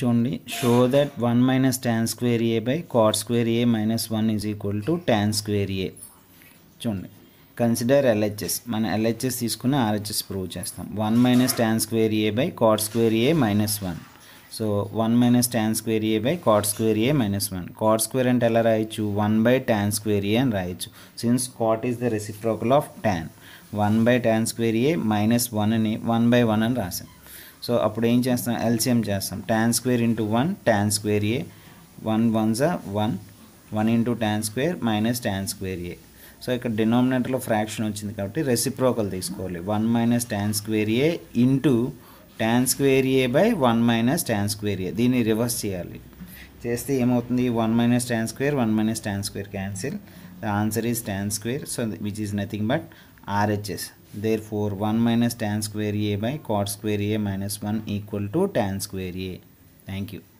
చూడండి show that one minus tan square A by cot square A minus one is equal to tan square A చూడండి consider LHS మనం LHS తీసుకుని RHS prove చేస్తాం one minus tan square A by cot square A minus one so one minus tan square A by cot square A minus one cot square అంటే ఎలా రాయొచ్చు one by tan square A అని రాయొచ్చు since cot is the reciprocal of tan one by tan square A minus one అని one by one అని రాశాం so అప్పుడు ఏం చేస్తాం ఎల్సిఎం చేస్తాం tan square into one tan square A one one జ one one into tan square minus tan square A so ఇక్కడ డినామినేటర్లో ఫ్రాక్షన్ వచ్చింది కాబట్టి రెసిప్రోకల్ తీసుకోవాలి one minus tan square A into tan square A by one minus tan square A దీన్ని reverse చేయాలి చేస్తే ఏమవుతుంది one minus tan square one minus tan square cancel the answer is tan square so which is nothing but RHS therefore 1 minus tan square a by cot square a minus 1 equal to tan square a thank you